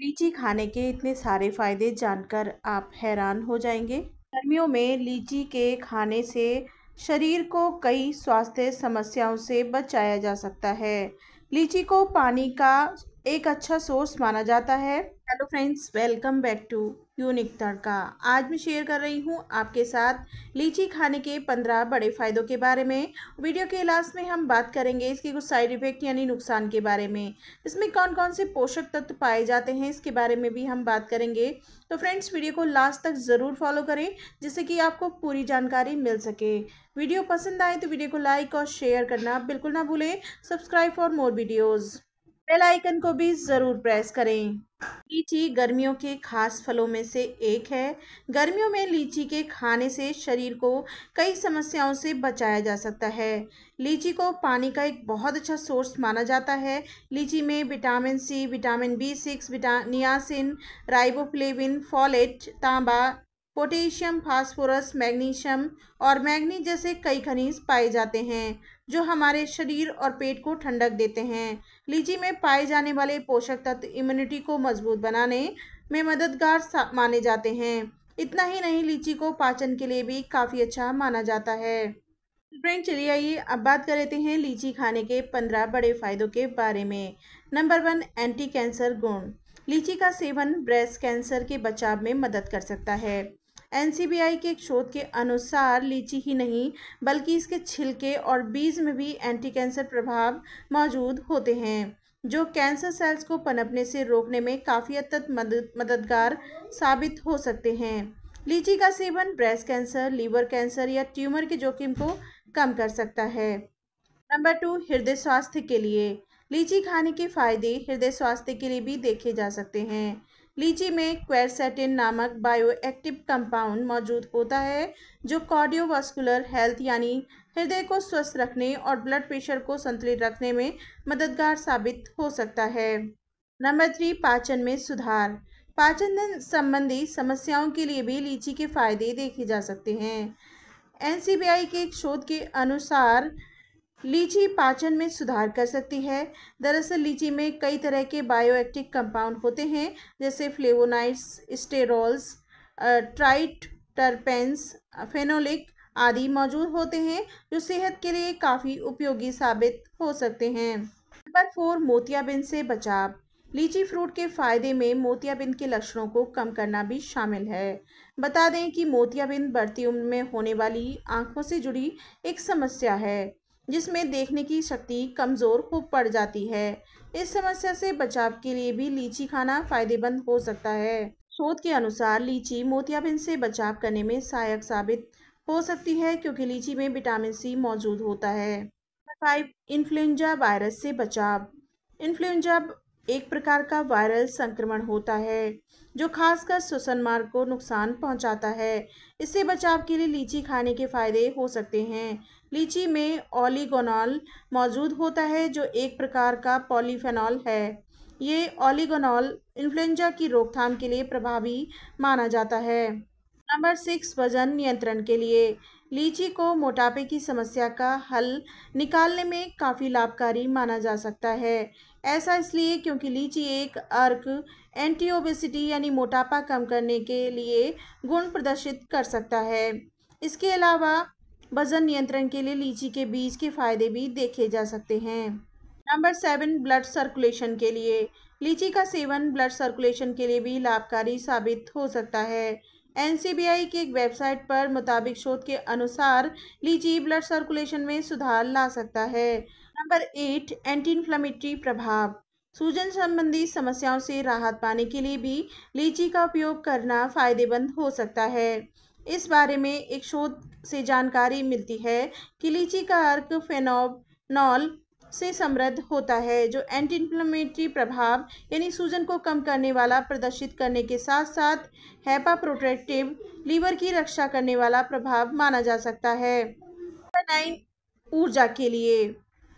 लीची खाने के इतने सारे फ़ायदे जानकर आप हैरान हो जाएंगे गर्मियों में लीची के खाने से शरीर को कई स्वास्थ्य समस्याओं से बचाया जा सकता है लीची को पानी का एक अच्छा सोर्स माना जाता है hello friends welcome back to unique Tadka आज मैं शेयर कर रही हूँ आपके साथ लीची खाने के पंद्रह बड़े फ़ायदों के बारे में वीडियो के लास्ट में हम बात करेंगे इसके कुछ साइड इफ़ेक्ट यानी नुकसान के बारे में इसमें कौन कौन से पोषक तत्व पाए जाते हैं इसके बारे में भी हम बात करेंगे तो फ्रेंड्स वीडियो को लास्ट तक ज़रूर फॉलो करें जिससे कि आपको पूरी जानकारी मिल सके वीडियो पसंद आए तो वीडियो को लाइक और शेयर करना बिल्कुल ना भूलें subscribe for more videos bell icon को भी ज़रूर प्रेस करें लीची गर्मियों के खास फलों में से एक है गर्मियों में लीची के खाने से शरीर को कई समस्याओं से बचाया जा सकता है लीची को पानी का एक बहुत अच्छा सोर्स माना जाता है लीची में vitamin C vitamin B six vita niacin riboflavin folate तांबा पोटेशियम फास्फोरस मैग्नीशियम और मैग्नी जैसे कई खनिज पाए जाते हैं जो हमारे शरीर और पेट को ठंडक देते हैं लीची में पाए जाने वाले पोषक तत्व इम्यूनिटी को मजबूत बनाने में मददगार माने जाते हैं इतना ही नहीं लीची को पाचन के लिए भी काफ़ी अच्छा माना जाता है फ्रेंड चलिए आइए अब बात कर लेते हैं लीची खाने के पंद्रह बड़े फायदों के बारे में नंबर वन एंटी कैंसर गुण लीची का सेवन ब्रेस्ट कैंसर के बचाव में मदद कर सकता है एनसीबीआई के एक शोध के अनुसार लीची ही नहीं बल्कि इसके छिलके और बीज में भी एंटी कैंसर प्रभाव मौजूद होते हैं जो कैंसर सेल्स को पनपने से रोकने में काफ़ी हद तक मदद मददगार साबित हो सकते हैं लीची का सेवन ब्रेस्ट कैंसर लीवर कैंसर या ट्यूमर के जोखिम को कम कर सकता है नंबर टू हृदय स्वास्थ्य के लिए लीची खाने के फायदे हृदय स्वास्थ्य के लिए भी देखे जा सकते हैं लीची में क्वेरसेटिन नामक बायोएक्टिव कंपाउंड मौजूद होता है जो कार्डियोवास्कुलर हेल्थ यानी हृदय को स्वस्थ रखने और ब्लड प्रेशर को संतुलित रखने में मददगार साबित हो सकता है नंबर थ्री पाचन में सुधार पाचन संबंधी समस्याओं के लिए भी लीची के फायदे देखे जा सकते हैं एनसीबीआई के एक शोध के अनुसार लीची पाचन में सुधार कर सकती है दरअसल लीची में कई तरह के बायोएक्टिव कंपाउंड होते हैं जैसे flavonoids sterols triterpenes phenolic आदि मौजूद होते हैं जो सेहत के लिए काफ़ी उपयोगी साबित हो सकते हैं नंबर फोर मोतियाबिंद से बचाव लीची फ्रूट के फायदे में मोतियाबिंद के लक्षणों को कम करना भी शामिल है बता दें कि मोतियाबिंद बढ़ती उम्र में होने वाली आंखों से जुड़ी एक समस्या है जिसमें देखने की शक्ति कमज़ोर हो पड़ जाती है इस समस्या से बचाव के लिए भी लीची खाना फायदेमंद हो सकता है शोध के अनुसार लीची मोतियाबिंद से बचाव करने में सहायक साबित हो सकती है क्योंकि लीची में विटामिन सी मौजूद होता है फाइव इन्फ्लुएंजा वायरस से बचाव इन्फ्लुएंजा एक प्रकार का वायरल संक्रमण होता है जो खासकर श्वसन मार्ग को नुकसान पहुंचाता है इससे बचाव के लिए लीची खाने के फायदे हो सकते हैं लीची में ओलिगोनॉल मौजूद होता है जो एक प्रकार का पॉलीफेनॉल है ये ओलिगोनॉल इन्फ्लुएंजा की रोकथाम के लिए प्रभावी माना जाता है नंबर सिक्स वजन नियंत्रण के लिए लीची को मोटापे की समस्या का हल निकालने में काफ़ी लाभकारी माना जा सकता है ऐसा इसलिए क्योंकि लीची एक अर्क एंटी यानी मोटापा कम करने के लिए गुण प्रदर्शित कर सकता है इसके अलावा वजन नियंत्रण के लिए लीची के बीज के फायदे भी देखे जा सकते हैं नंबर सेवन ब्लड सर्कुलेशन के लिए लीची का सेवन ब्लड सर्कुलेशन के लिए भी लाभकारी साबित हो सकता है एनसीबीआई की एक वेबसाइट पर मुताबिक शोध के अनुसार लीची ब्लड सर्कुलेशन में सुधार ला सकता है नंबर एट एंटी इन्फ्लामेटरी प्रभाव सूजन संबंधी समस्याओं से राहत पाने के लिए भी लीची का उपयोग करना फ़ायदेमंद हो सकता है इस बारे में एक शोध से जानकारी मिलती है कि लीची का अर्क फेनोनॉल से समृद्ध होता है जो एंटी इंफ्लेमेटरी प्रभाव यानी सूजन को कम करने वाला प्रदर्शित करने के साथ साथ हैपा प्रोटेक्टिव लीवर की रक्षा करने वाला प्रभाव माना जा सकता है नाइन ऊर्जा के लिए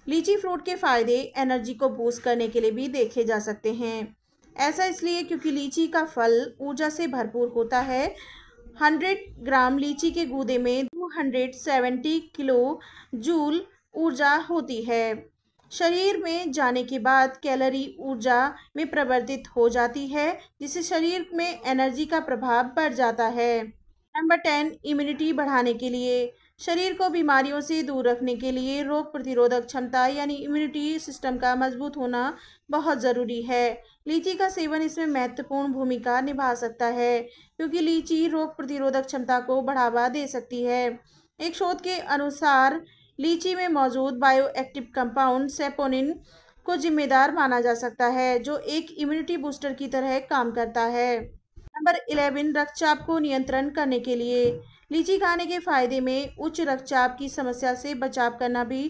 लीची फ्रूट के फायदे एनर्जी को बूस्ट करने के लिए भी देखे जा सकते हैं ऐसा इसलिए क्योंकि लीची का फल ऊर्जा से भरपूर होता है हंड्रेड ग्राम लीची के गूदे में two hundred seventy kilojoule ऊर्जा होती है शरीर में जाने के बाद कैलोरी ऊर्जा में परिवर्तित हो जाती है जिससे शरीर में एनर्जी का प्रभाव बढ़ जाता है नंबर टेन इम्यूनिटी बढ़ाने के लिए शरीर को बीमारियों से दूर रखने के लिए रोग प्रतिरोधक क्षमता यानी इम्यूनिटी सिस्टम का मजबूत होना बहुत ज़रूरी है लीची का सेवन इसमें महत्वपूर्ण भूमिका निभा सकता है क्योंकि लीची रोग प्रतिरोधक क्षमता को बढ़ावा दे सकती है एक शोध के अनुसार लीची में मौजूद बायो एक्टिव कंपाउंड सेपोनिन को जिम्मेदार माना जा सकता है जो एक इम्यूनिटी बूस्टर की तरह काम करता है नंबर इलेवन रक्तचाप को नियंत्रण करने के लिए लीची खाने के फायदे में उच्च रक्तचाप की समस्या से बचाव करना भी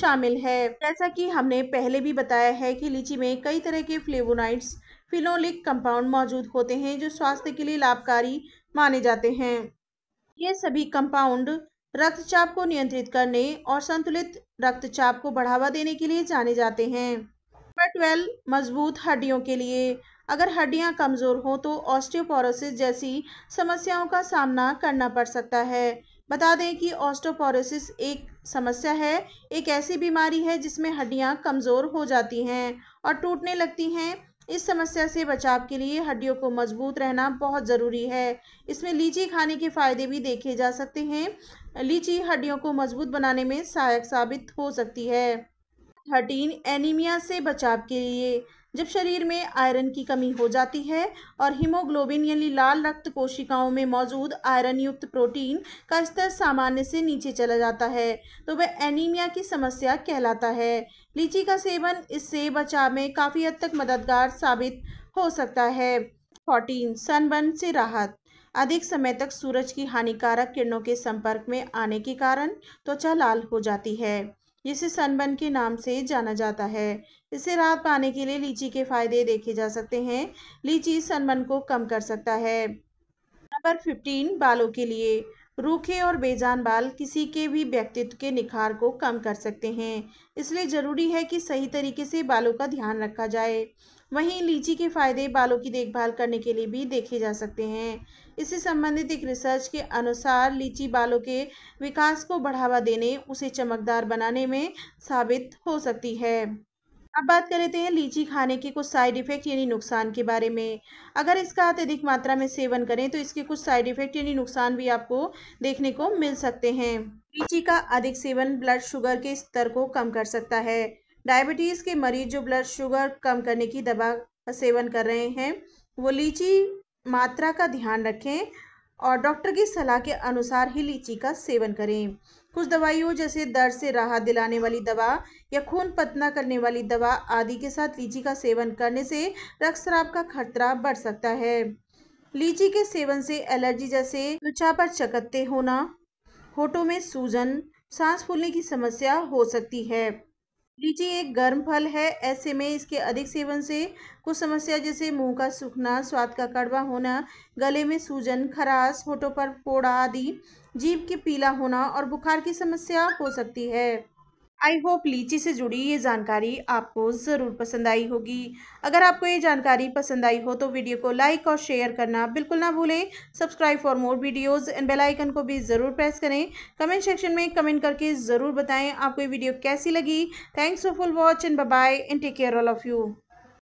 शामिल है जैसा कि हमने पहले भी बताया है कि लीची में कई तरह के फ्लेवोनाइड्स फिनोलिक कंपाउंड मौजूद होते हैं जो स्वास्थ्य के लिए लाभकारी माने जाते हैं ये सभी कंपाउंड रक्तचाप को नियंत्रित करने और संतुलित रक्तचाप को बढ़ावा देने के लिए जाने जाते हैं नंबर ट्वेल्व मजबूत हड्डियों के लिए अगर हड्डियां कमज़ोर हों तो ऑस्टियोपोरोसिस जैसी समस्याओं का सामना करना पड़ सकता है बता दें कि ऑस्टोपोरोसिस एक समस्या है एक ऐसी बीमारी है जिसमें हड्डियां कमज़ोर हो जाती हैं और टूटने लगती हैं इस समस्या से बचाव के लिए हड्डियों को मजबूत रहना बहुत ज़रूरी है इसमें लीची खाने के फ़ायदे भी देखे जा सकते हैं लीची हड्डियों को मजबूत बनाने में सहायक साबित हो सकती है थर्टीन एनीमिया से बचाव के लिए जब शरीर में आयरन की कमी हो जाती है और हीमोग्लोबिन यानी लाल रक्त कोशिकाओं में मौजूद आयरन युक्त प्रोटीन का स्तर सामान्य से नीचे चला जाता है तो वह एनीमिया की समस्या कहलाता है लीची का सेवन इससे बचाव में काफ़ी हद तक मददगार साबित हो सकता है फोर्टीन सनबर्न से राहत अधिक समय तक सूरज की हानिकारक किरणों के संपर्क में आने के कारण त्वचा लाल हो जाती है जिसे सनबन के नाम से जाना जाता है इसे राहत पाने के लिए लीची के फायदे देखे जा सकते हैं लीची सनबन को कम कर सकता है नंबर फिफ्टीन बालों के लिए रूखे और बेजान बाल किसी के भी व्यक्तित्व के निखार को कम कर सकते हैं इसलिए ज़रूरी है कि सही तरीके से बालों का ध्यान रखा जाए वहीं लीची के फायदे बालों की देखभाल करने के लिए भी देखे जा सकते हैं इससे संबंधित एक रिसर्च के अनुसार लीची बालों के विकास को बढ़ावा देने उसे चमकदार बनाने में साबित हो सकती है अब बात कर लेते हैं लीची खाने के कुछ साइड इफ़ेक्ट यानी नुकसान के बारे में अगर इसका अत्यधिक मात्रा में सेवन करें तो इसके कुछ साइड इफ़ेक्ट यानी नुकसान भी आपको देखने को मिल सकते हैं लीची का अधिक सेवन ब्लड शुगर के स्तर को कम कर सकता है डायबिटीज़ के मरीज जो ब्लड शुगर कम करने की दवा सेवन कर रहे हैं वो लीची मात्रा का ध्यान रखें और डॉक्टर की सलाह के अनुसार ही लीची का सेवन करें कुछ दवाइयों जैसे दर्द से राहत दिलाने वाली दवा या खून पतना करने वाली दवा आदि के साथ लीची का सेवन करने से रक्तस्राव का खतरा बढ़ सकता है लीची के सेवन से एलर्जी जैसे त्वचा पर चकत्ते होना होठों में सूजन सांस फूलने की समस्या हो सकती है लीची एक गर्म फल है ऐसे में इसके अधिक सेवन से कुछ समस्या जैसे मुंह का सूखना स्वाद का कड़वा होना गले में सूजन खराश होठों पर फोड़ा आदि जीभ के पीला होना और बुखार की समस्या हो सकती है आई होप लीची से जुड़ी ये जानकारी आपको ज़रूर पसंद आई होगी अगर आपको ये जानकारी पसंद आई हो तो वीडियो को लाइक और शेयर करना बिल्कुल ना भूलें subscribe for more videos and bell icon को भी ज़रूर प्रेस करें कमेंट सेक्शन में कमेंट करके ज़रूर बताएं आपको ये वीडियो कैसी लगी thanks for full watch and bye and take care all of you